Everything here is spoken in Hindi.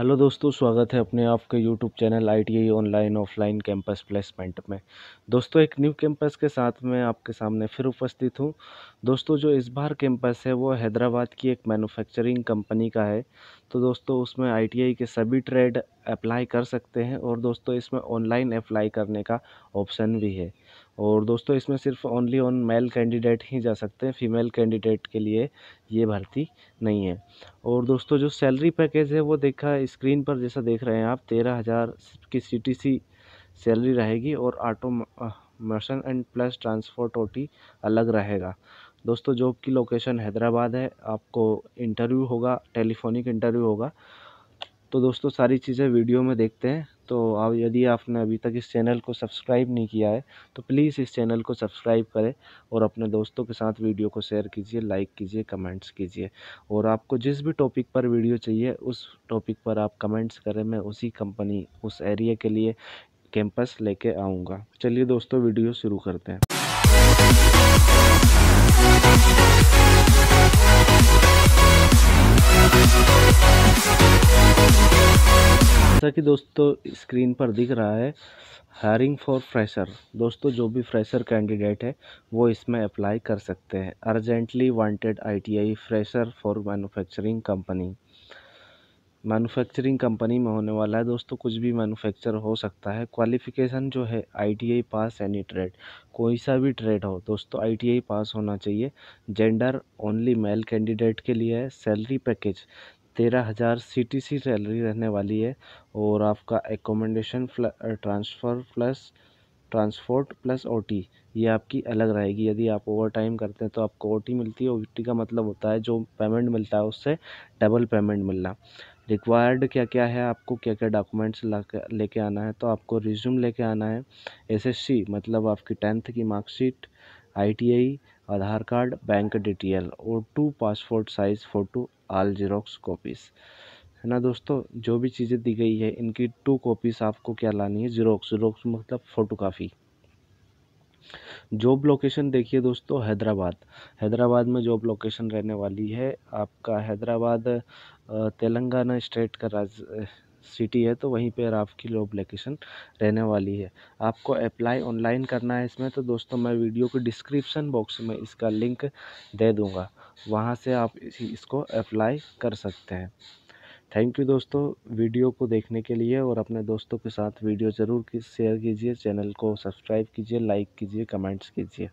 हेलो दोस्तों स्वागत है अपने आपके यूट्यूब चैनल आई ऑनलाइन ऑफलाइन कैंपस प्लेसमेंट में दोस्तों एक न्यू कैंपस के साथ मैं आपके सामने फिर उपस्थित हूँ दोस्तों जो इस बार कैंपस है वो हैदराबाद की एक मैन्युफैक्चरिंग कंपनी का है तो दोस्तों उसमें आई के सभी ट्रेड अप्लाई कर सकते हैं और दोस्तों इसमें ऑनलाइन अप्लाई करने का ऑप्शन भी है और दोस्तों इसमें सिर्फ ओनली ऑन मेल कैंडिडेट ही जा सकते हैं फीमेल कैंडिडेट के लिए ये भर्ती नहीं है और दोस्तों जो सैलरी पैकेज है वो देखा स्क्रीन पर जैसा देख रहे हैं आप तेरह हज़ार की सी सैलरी रहेगी और आटो मशन एंड प्लस ट्रांसपोर्ट ओटी अलग रहेगा दोस्तों जॉब की लोकेशन हैदराबाद है आपको इंटरव्यू होगा टेलीफोनिक इंटरव्यू होगा तो दोस्तों सारी चीज़ें वीडियो में देखते हैं तो आप यदि आपने अभी तक इस चैनल को सब्सक्राइब नहीं किया है तो प्लीज़ इस चैनल को सब्सक्राइब करें और अपने दोस्तों के साथ वीडियो को शेयर कीजिए लाइक कीजिए कमेंट्स कीजिए और आपको जिस भी टॉपिक पर वीडियो चाहिए उस टॉपिक पर आप कमेंट्स करें मैं उसी कंपनी उस एरिया के लिए कैंपस लेके आऊँगा चलिए दोस्तों वीडियो शुरू करते हैं जैसा कि दोस्तों स्क्रीन पर दिख रहा है हायरिंग फॉर फ्रेशर दोस्तों जो भी फ्रेशर कैंडिडेट है वो इसमें अप्लाई कर सकते हैं urgently wanted ITI fresher for manufacturing company manufacturing company में होने वाला है दोस्तों कुछ भी मैन्युफैक्चर हो सकता है क्वालिफ़िकेशन जो है आईटीआई पास एनी ट्रेड कोई सा भी ट्रेड हो दोस्तों आईटीआई पास होना चाहिए जेंडर ओनली मेल कैंडिडेट के लिए है सैलरी पैकेज तेरह हज़ार सी टी सी सैलरी रहने वाली है और आपका accommodation transfer plus transport plus O T ये आपकी अलग रहेगी यदि आप ओवर टाइम करते हैं तो आपको ओ टी मिलती है ओ टी का मतलब होता है जो पेमेंट मिलता है उससे डबल पेमेंट मिलना रिक्वायर्ड क्या क्या है आपको क्या क्या डॉक्यूमेंट्स ला लेके आना है तो आपको रिज्यूम लेके आना है एसएससी मतलब आपकी टेंथ की marksheet ITI Aadhaar card bank detail और two passport size photo all xerox copies है ना दोस्तों जो भी चीज़ें दी गई है इनकी टू कॉपीज़ आपको क्या लानी है जीरोक्स जीरोक्स मतलब काफ़ी जॉब लोकेशन देखिए दोस्तों हैदराबाद हैदराबाद में जॉब लोकेशन रहने वाली है आपका हैदराबाद तेलंगाना स्टेट का राज सिटी है तो वहीं पर आपकी लोब लोकेशन रहने वाली है आपको अप्लाई ऑनलाइन करना है इसमें तो दोस्तों मैं वीडियो के डिस्क्रिप्शन बॉक्स में इसका लिंक दे दूँगा वहाँ से आप इसको अप्लाई कर सकते हैं थैंक यू दोस्तों वीडियो को देखने के लिए और अपने दोस्तों के साथ वीडियो ज़रूर की शेयर कीजिए चैनल को सब्सक्राइब कीजिए लाइक कीजिए कमेंट्स कीजिए